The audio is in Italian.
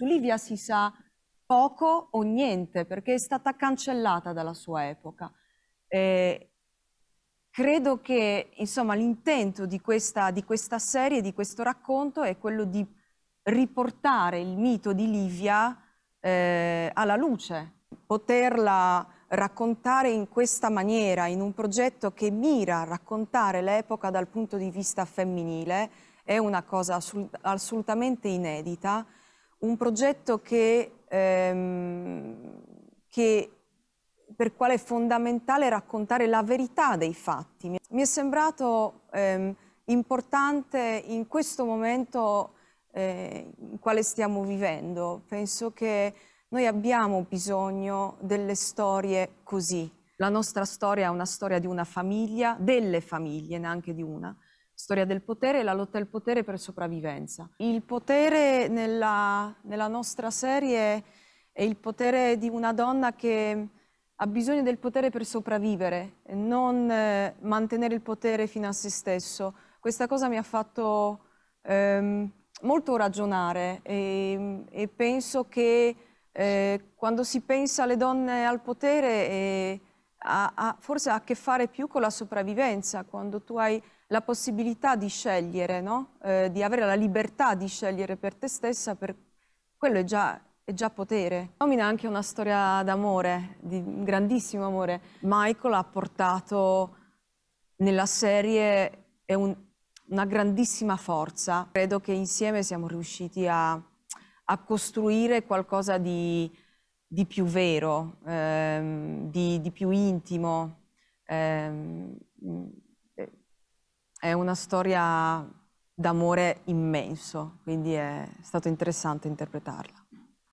Su Livia si sa poco o niente perché è stata cancellata dalla sua epoca. Eh, credo che insomma, l'intento di questa, di questa serie, di questo racconto, è quello di riportare il mito di Livia eh, alla luce, poterla raccontare in questa maniera, in un progetto che mira a raccontare l'epoca dal punto di vista femminile, è una cosa assolut assolutamente inedita un progetto che, ehm, che per quale è fondamentale raccontare la verità dei fatti. Mi è sembrato ehm, importante in questo momento eh, in quale stiamo vivendo. Penso che noi abbiamo bisogno delle storie così. La nostra storia è una storia di una famiglia, delle famiglie, neanche di una, storia del potere e la lotta al potere per sopravvivenza. Il potere nella, nella nostra serie è il potere di una donna che ha bisogno del potere per sopravvivere, non eh, mantenere il potere fino a se stesso. Questa cosa mi ha fatto ehm, molto ragionare e, e penso che eh, quando si pensa alle donne al potere eh, ha, ha forse ha a che fare più con la sopravvivenza, quando tu hai la possibilità di scegliere, no? eh, di avere la libertà di scegliere per te stessa, per... quello è già, è già potere. Domina anche una storia d'amore, di grandissimo amore. Michael ha portato nella serie un, una grandissima forza. Credo che insieme siamo riusciti a, a costruire qualcosa di, di più vero. Ehm, di, di più intimo. Ehm, mm, eh, è una storia d'amore immenso, quindi è stato interessante interpretarla.